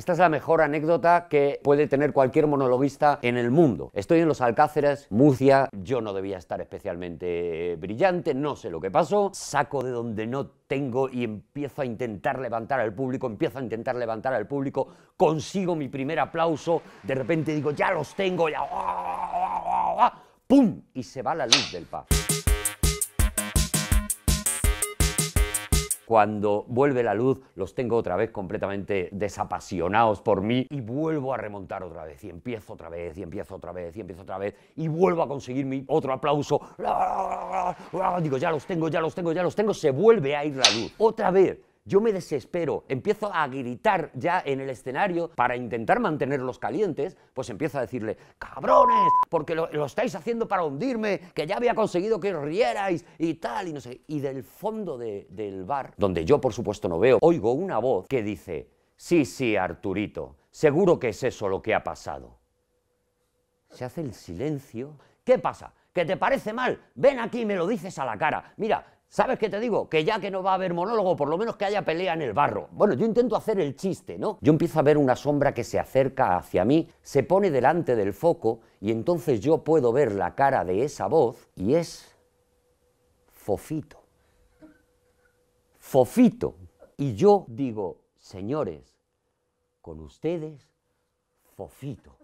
Esta es la mejor anécdota que puede tener cualquier monologuista en el mundo. Estoy en los Alcáceres, Murcia, yo no debía estar especialmente brillante, no sé lo que pasó, saco de donde no tengo y empiezo a intentar levantar al público, empiezo a intentar levantar al público, consigo mi primer aplauso, de repente digo, ya los tengo, ya... ¡Pum! Y se va la luz del paso. cuando vuelve la luz, los tengo otra vez completamente desapasionados por mí y vuelvo a remontar otra vez, y empiezo otra vez, y empiezo otra vez, y empiezo otra vez, y vuelvo a conseguir mi otro aplauso. Digo, ya los tengo, ya los tengo, ya los tengo, se vuelve a ir la luz. Otra vez yo me desespero, empiezo a gritar ya en el escenario para intentar mantenerlos calientes, pues empiezo a decirle, cabrones, porque lo, estáis haciendo para hundirme, que ya había conseguido que os rierais y tal, y no sé. Y del fondo del bar, donde yo por supuesto no veo, oigo una voz que dice, sí, sí, Arturito, seguro que es eso lo que ha pasado. Se hace el silencio. ¿Qué pasa? que te parece mal, ven aquí y me lo dices a la cara. Mira, ¿sabes qué te digo? Que ya que no va a haber monólogo, por lo menos que haya pelea en el barro. Bueno, yo intento hacer el chiste, ¿no? Yo empiezo a ver una sombra que se acerca hacia mí, se pone delante del foco y entonces yo puedo ver la cara de esa voz y es Fofito. Fofito. Y yo digo, señores, con ustedes, Fofito.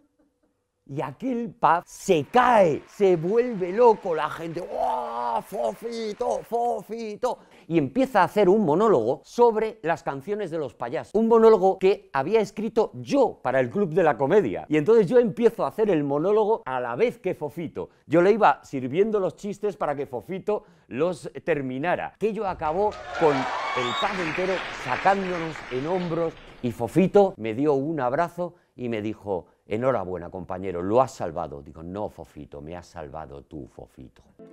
Y aquel pub se cae, se vuelve loco la gente. ¡Oh, fofito, fofito! Y empieza a hacer un monólogo sobre las canciones de los payasos. Un monólogo que había escrito yo para el Club de la Comedia. Y entonces yo empiezo a hacer el monólogo a la vez que Fofito. Yo le iba sirviendo los chistes para que Fofito los terminara. Que yo acabó con el pub entero sacándonos en hombros. Y Fofito me dio un abrazo y me dijo Enhorabuena, compañero, lo has salvado. Digo, no, Fofito, me has salvado tú, Fofito.